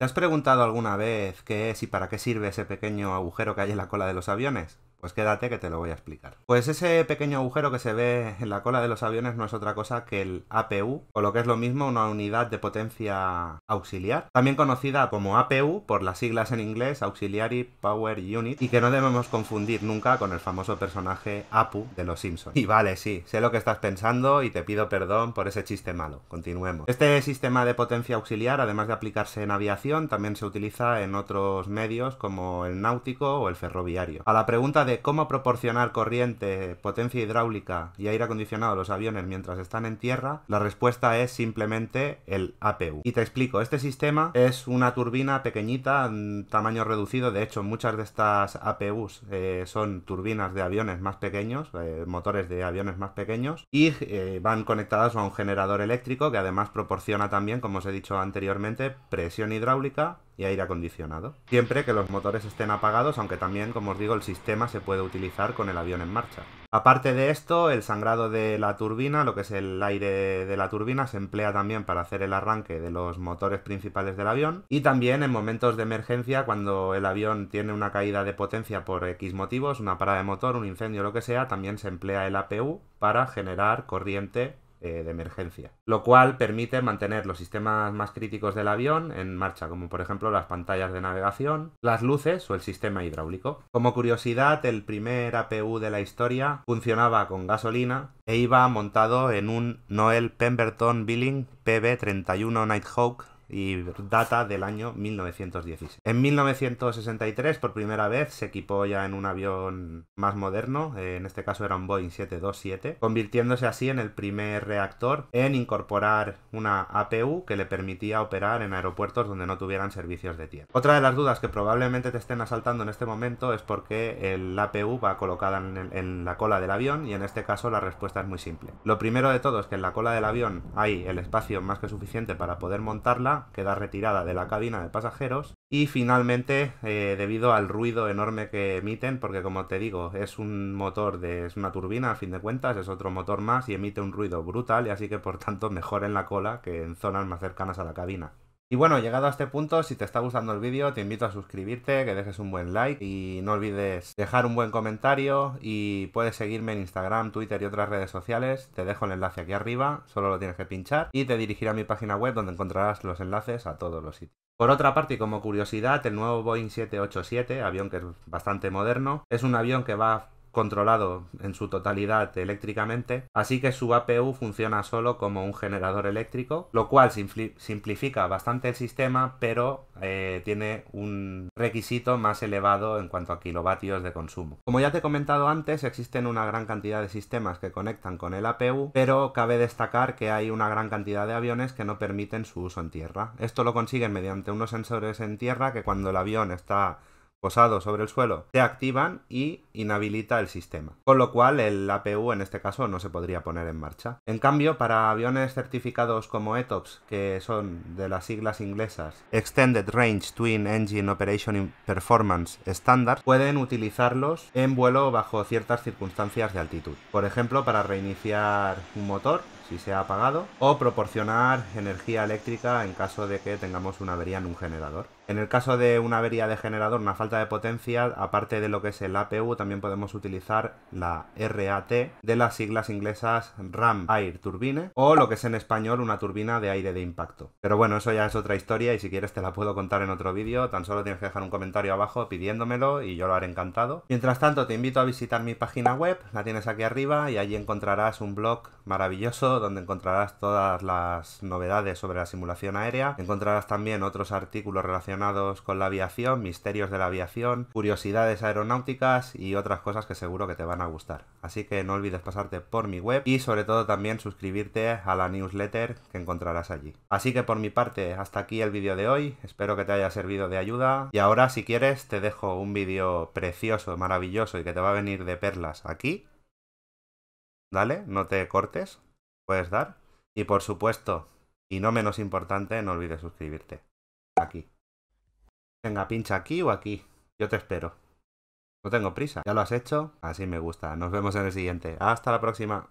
¿Te has preguntado alguna vez qué es y para qué sirve ese pequeño agujero que hay en la cola de los aviones? Pues quédate que te lo voy a explicar. Pues ese pequeño agujero que se ve en la cola de los aviones no es otra cosa que el APU, o lo que es lo mismo, una unidad de potencia auxiliar, también conocida como APU por las siglas en inglés Auxiliary Power Unit, y que no debemos confundir nunca con el famoso personaje APU de los Simpsons. Y vale, sí, sé lo que estás pensando y te pido perdón por ese chiste malo. Continuemos. Este sistema de potencia auxiliar, además de aplicarse en aviación, también se utiliza en otros medios como el náutico o el ferroviario. A la pregunta de cómo proporcionar corriente, potencia hidráulica y aire acondicionado a los aviones mientras están en tierra, la respuesta es simplemente el APU. Y te explico, este sistema es una turbina pequeñita, tamaño reducido, de hecho muchas de estas APUs eh, son turbinas de aviones más pequeños, eh, motores de aviones más pequeños, y eh, van conectadas a un generador eléctrico que además proporciona también, como os he dicho anteriormente, presión hidráulica y aire acondicionado. Siempre que los motores estén apagados, aunque también, como os digo, el sistema se puede utilizar con el avión en marcha. Aparte de esto, el sangrado de la turbina, lo que es el aire de la turbina, se emplea también para hacer el arranque de los motores principales del avión y también en momentos de emergencia cuando el avión tiene una caída de potencia por X motivos, una parada de motor, un incendio, lo que sea, también se emplea el APU para generar corriente eh, de emergencia, lo cual permite mantener los sistemas más críticos del avión en marcha, como por ejemplo las pantallas de navegación, las luces o el sistema hidráulico. Como curiosidad, el primer APU de la historia funcionaba con gasolina e iba montado en un Noel Pemberton Billing PB-31 Nighthawk y data del año 1916. En 1963 por primera vez se equipó ya en un avión más moderno, eh, en este caso era un Boeing 727, convirtiéndose así en el primer reactor en incorporar una APU que le permitía operar en aeropuertos donde no tuvieran servicios de tierra. Otra de las dudas que probablemente te estén asaltando en este momento es por qué el APU va colocada en la cola del avión y en este caso la respuesta es muy simple. Lo primero de todo es que en la cola del avión hay el espacio más que suficiente para poder montarla queda retirada de la cabina de pasajeros y finalmente, eh, debido al ruido enorme que emiten, porque como te digo, es un motor de es una turbina, a fin de cuentas, es otro motor más y emite un ruido brutal y así que por tanto mejor en la cola que en zonas más cercanas a la cabina. Y bueno, llegado a este punto, si te está gustando el vídeo, te invito a suscribirte, que dejes un buen like y no olvides dejar un buen comentario y puedes seguirme en Instagram, Twitter y otras redes sociales. Te dejo el enlace aquí arriba, solo lo tienes que pinchar y te dirigirá a mi página web donde encontrarás los enlaces a todos los sitios. Por otra parte, y como curiosidad, el nuevo Boeing 787, avión que es bastante moderno, es un avión que va controlado en su totalidad eléctricamente, así que su APU funciona solo como un generador eléctrico, lo cual simplifica bastante el sistema, pero eh, tiene un requisito más elevado en cuanto a kilovatios de consumo. Como ya te he comentado antes, existen una gran cantidad de sistemas que conectan con el APU, pero cabe destacar que hay una gran cantidad de aviones que no permiten su uso en tierra. Esto lo consiguen mediante unos sensores en tierra que cuando el avión está posado sobre el suelo se activan y inhabilita el sistema. Con lo cual el APU en este caso no se podría poner en marcha. En cambio, para aviones certificados como ETOPS, que son de las siglas inglesas Extended Range Twin Engine Operation Performance Standard, pueden utilizarlos en vuelo bajo ciertas circunstancias de altitud. Por ejemplo, para reiniciar un motor si se ha apagado, o proporcionar energía eléctrica en caso de que tengamos una avería en un generador. En el caso de una avería de generador, una falta de potencia, aparte de lo que es el APU, también podemos utilizar la RAT de las siglas inglesas RAM Air Turbine o lo que es en español una turbina de aire de impacto. Pero bueno, eso ya es otra historia y si quieres te la puedo contar en otro vídeo, tan solo tienes que dejar un comentario abajo pidiéndomelo y yo lo haré encantado. Mientras tanto, te invito a visitar mi página web, la tienes aquí arriba y allí encontrarás un blog maravilloso donde encontrarás todas las novedades sobre la simulación aérea, encontrarás también otros artículos relacionados con la aviación, misterios de la aviación, curiosidades aeronáuticas y otras cosas que seguro que te van a gustar. Así que no olvides pasarte por mi web y sobre todo también suscribirte a la newsletter que encontrarás allí. Así que por mi parte, hasta aquí el vídeo de hoy, espero que te haya servido de ayuda y ahora si quieres te dejo un vídeo precioso, maravilloso y que te va a venir de perlas aquí. Dale, no te cortes, puedes dar. Y por supuesto, y no menos importante, no olvides suscribirte. Aquí. Venga, pincha aquí o aquí. Yo te espero. No tengo prisa, ya lo has hecho, así me gusta. Nos vemos en el siguiente. Hasta la próxima.